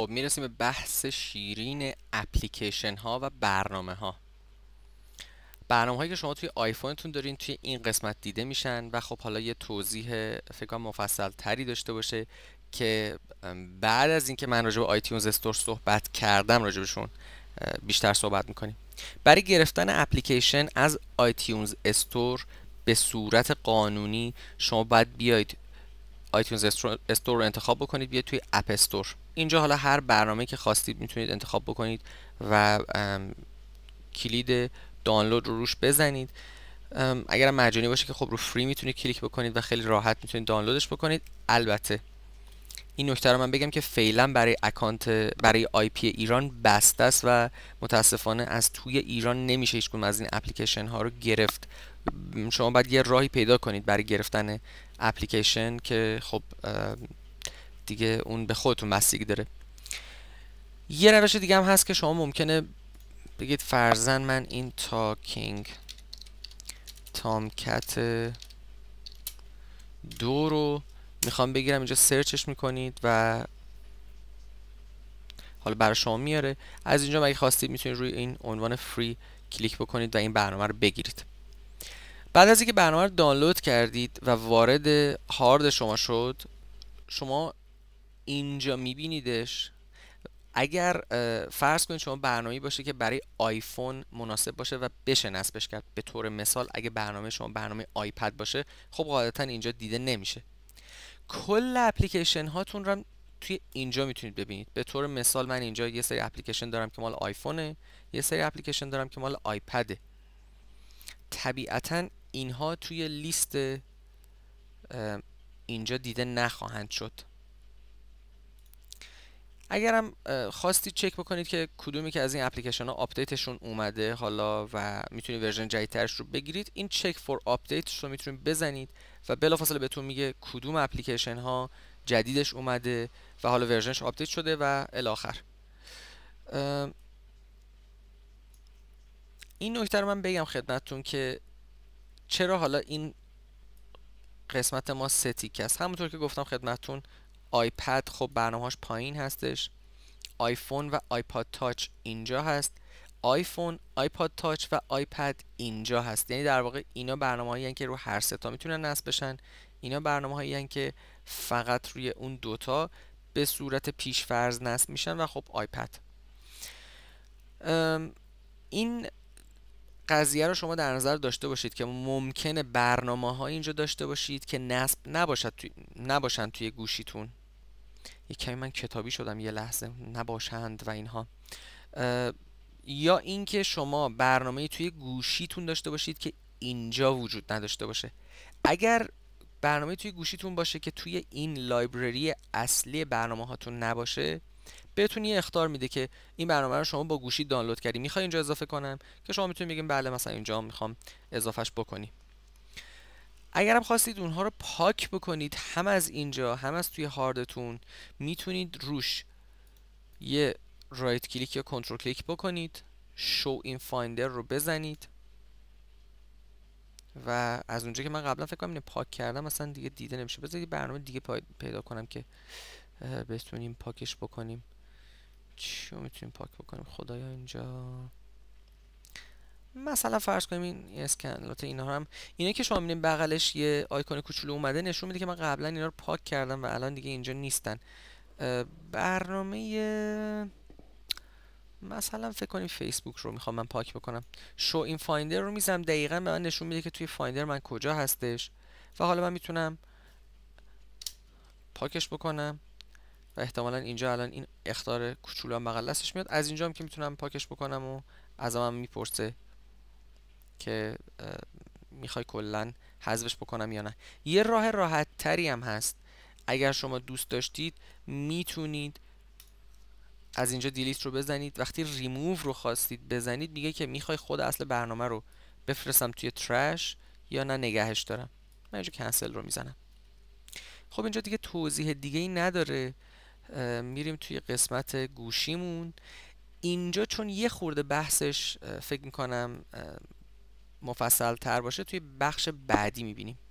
خب میرسیم به بحث شیرین اپلیکیشن ها و برنامه ها برنامه هایی که شما توی آیفونتون دارین توی این قسمت دیده میشن و خب حالا یه توضیح فکر مفصل تری داشته باشه که بعد از اینکه من راجع به آیتیونز استور صحبت کردم راجبشون بیشتر صحبت میکنیم برای گرفتن اپلیکیشن از آیتیونز استور به صورت قانونی شما باید بیاید آیتونز استور رو انتخاب بکنید بیاید توی اپ استور اینجا حالا هر برنامه که خواستید میتونید انتخاب بکنید و کلید دانلود رو روش بزنید اگر مجانی باشه که خب رو فری میتونید کلیک بکنید و خیلی راحت میتونید دانلودش بکنید البته این نکته رو من بگم که فعلا برای اکانت برای آی پی ایران بسته است و متاسفانه از توی ایران نمیشه هیچ از این اپلیکیشن ها رو گرفت شما باید یه راهی پیدا کنید برای گرفتن اپلیکیشن که خب دیگه اون به خودتون بستگی داره یه روش دیگه هم هست که شما ممکنه بگید فرزن من این تاکینگ تامکت دو رو میخوام بگیرم اینجا سرچش میکنید و حالا برای شما میاره از اینجا اگه خواستید میتونید روی این عنوان فری کلیک بکنید و این برنامه رو بگیرید بعد از اینکه برنامه رو دانلود کردید و وارد هارد شما شد شما اینجا میبینیدش اگر فرض کنید شما برنامه باشه که برای آیفون مناسب باشه و بشه نصبش کرد به طور مثال اگه برنامه شما برنامه آیپد باشه خب قاعدتا اینجا دیده نمیشه کل اپلیکیشن هاتون رو توی اینجا میتونید ببینید به طور مثال من اینجا یه سری اپلیکیشن دارم که مال آیفونه یه سری اپلیکیشن دارم که مال آیپده طبیعتا اینها توی لیست اینجا دیده نخواهند شد اگرم خواستید چک بکنید که کدومی که از این اپلیکیشن ها آپدیتشون اومده حالا و میتونید ورژن جدیدترش رو بگیرید این چک فور آپدیت رو میتونید بزنید و بلافاصله بهتون میگه کدوم اپلیکیشن ها جدیدش اومده و حالا ورژنش آپدیت شده و الاخر این نکته رو من بگم خدمتتون که چرا حالا این قسمت ما ستیک است همونطور که گفتم خدمتون آیپد خب برنامهاش پایین هستش آیفون و آیپاد تاچ اینجا هست آیفون آیپاد تاچ و آیپد اینجا هست یعنی در واقع اینا برنامه هایی که رو هر ستا میتونن نصب بشن اینا برنامه هایی که فقط روی اون دوتا به صورت پیشفرض نصب میشن و خب آیپد این قضیه رو شما در نظر داشته باشید که ممکنه برنامه های اینجا داشته باشید که نصب نباشد توی... نباشن توی گوشیتون یه کمی من کتابی شدم یه لحظه نباشند و اینها یا اینکه شما برنامه توی گوشیتون داشته باشید که اینجا وجود نداشته باشه اگر برنامه توی گوشیتون باشه که توی این لایبرری اصلی برنامه هاتون نباشه بهتون اختار میده که این برنامه رو شما با گوشی دانلود کردی میخوای اینجا اضافه کنم که شما میتونید بگیم بله مثلا اینجا میخوام اضافهش بکنی اگرم خواستید اونها رو پاک بکنید هم از اینجا هم از توی هاردتون میتونید روش یه رایت کلیک یا کنترل کلیک بکنید شو این فایندر رو بزنید و از اونجا که من قبلا فکر کنم اینو پاک کردم مثلا دیگه دیده نمیشه بذارید برنامه دیگه پیدا کنم که بتونیم پاکش بکنیم چی رو میتونیم پاک بکنیم خدایا اینجا مثلا فرض کنیم این اسکنلات اینا هم که شما میبینید بغلش یه آیکون کوچولو اومده نشون میده که من قبلا اینا رو پاک کردم و الان دیگه اینجا نیستن برنامه مثلا فکر کنیم فیسبوک رو میخوام من پاک بکنم شو این فایندر رو میزم دقیقا به من نشون میده که توی فایندر من کجا هستش و حالا من میتونم پاکش بکنم و احتمالا اینجا الان این اختار کوچولو مقلسش میاد از اینجا هم که میتونم پاکش بکنم و از هم میپرسه که میخوای کلا حذفش بکنم یا نه یه راه راحت تری هم هست اگر شما دوست داشتید میتونید از اینجا دیلیت رو بزنید وقتی ریموو رو خواستید بزنید میگه که میخوای خود اصل برنامه رو بفرستم توی ترش یا نه نگهش دارم من اینجا کنسل رو میزنم خب اینجا دیگه توضیح دیگه ای نداره میریم توی قسمت گوشیمون اینجا چون یه خورده بحثش فکر میکنم مفصل تر باشه توی بخش بعدی میبینیم